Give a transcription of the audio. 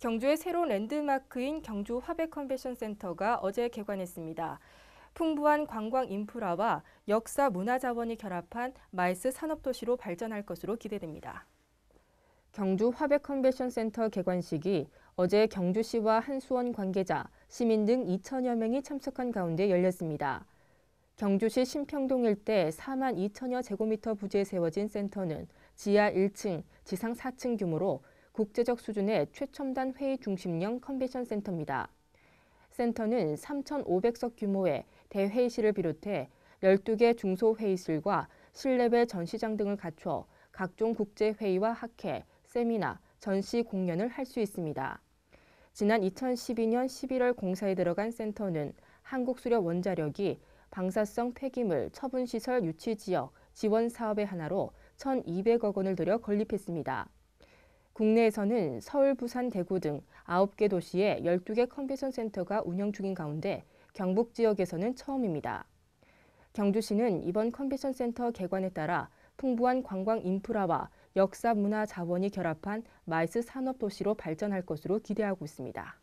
경주의 새로운 랜드마크인 경주 화백 컨벤션 센터가 어제 개관했습니다. 풍부한 관광 인프라와 역사 문화 자원이 결합한 마이스 산업도시로 발전할 것으로 기대됩니다. 경주 화백 컨벤션 센터 개관식이 어제 경주시와 한수원 관계자, 시민 등 2천여 명이 참석한 가운데 열렸습니다. 경주시 신평동 일대 4만 2천여 제곱미터 부지에 세워진 센터는 지하 1층, 지상 4층 규모로 국제적 수준의 최첨단 회의 중심형 컨벤션 센터입니다. 센터는 3,500석 규모의 대회의실을 비롯해 12개 중소회의실과 실내외 전시장 등을 갖춰 각종 국제회의와 학회, 세미나, 전시 공연을 할 수 있습니다. 지난 2012년 11월 공사에 들어간 센터는 한국수력 원자력이 방사성 폐기물 처분시설 유치 지역 지원 사업의 하나로 1,200억 원을 들여 건립했습니다. 국내에서는 서울, 부산, 대구 등 9개 도시에 12개 컨벤션 센터가 운영 중인 가운데 경북 지역에서는 처음입니다. 경주시는 이번 컨벤션 센터 개관에 따라 풍부한 관광 인프라와 역사 문화 자원이 결합한 마이스 산업 도시로 발전할 것으로 기대하고 있습니다.